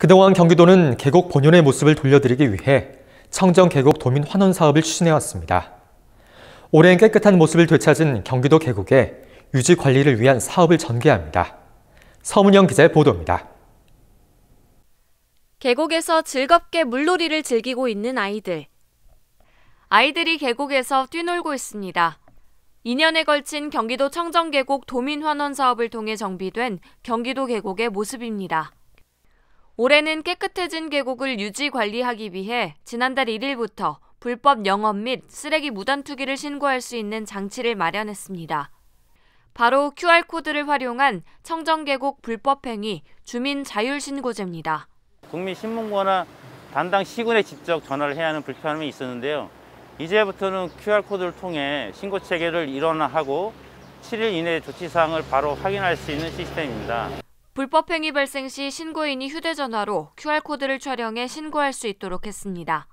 그동안 경기도는 계곡 본연의 모습을 돌려드리기 위해 청정 계곡 도민 환원 사업을 추진해왔습니다. 오랜 깨끗한 모습을 되찾은 경기도 계곡의 유지 관리를 위한 사업을 전개합니다. 서문영 기자의 보도입니다. 계곡에서 즐겁게 물놀이를 즐기고 있는 아이들. 아이들이 계곡에서 뛰놀고 있습니다. 2년에 걸친 경기도 청정계곡 도민환원 사업을 통해 정비된 경기도 계곡의 모습입니다. 올해는 깨끗해진 계곡을 유지 관리하기 위해 지난달 1일부터 불법 영업 및 쓰레기 무단 투기를 신고할 수 있는 장치를 마련했습니다. 바로 QR코드를 활용한 청정계곡 불법행위 주민 자율신고제입니다. 국민신문고나 담당 시군에 직접 전화를 해야 하는 불편함이 있었는데요. 이제부터는 QR코드를 통해 신고 체계를 일원화하고 7일 이내 조치사항을 바로 확인할 수 있는 시스템입니다. 불법행위 발생 시 신고인이 휴대전화로 QR코드를 촬영해 신고할 수 있도록 했습니다.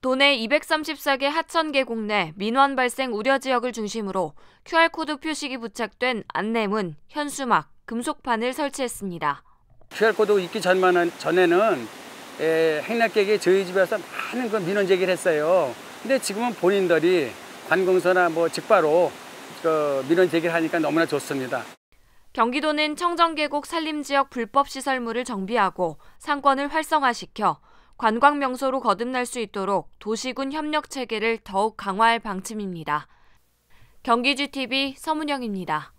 도내 234개 하천 계곡 내 민원 발생 우려 지역을 중심으로 QR코드 표식이 부착된 안내문, 현수막, 금속판을 설치했습니다. QR코드 있기 전에는 행락객이 저희 집에서 많은 그 민원 제기를 했어요. 근데 지금은 본인들이 관공서나 뭐 직바로 그 민원 제기를 하니까 너무나 좋습니다. 경기도는 청정계곡 산림지역 불법 시설물을 정비하고 상권을 활성화시켜 관광 명소로 거듭날 수 있도록 도시군 협력 체계를 더욱 강화할 방침입니다. 경기GTV 서문영입니다.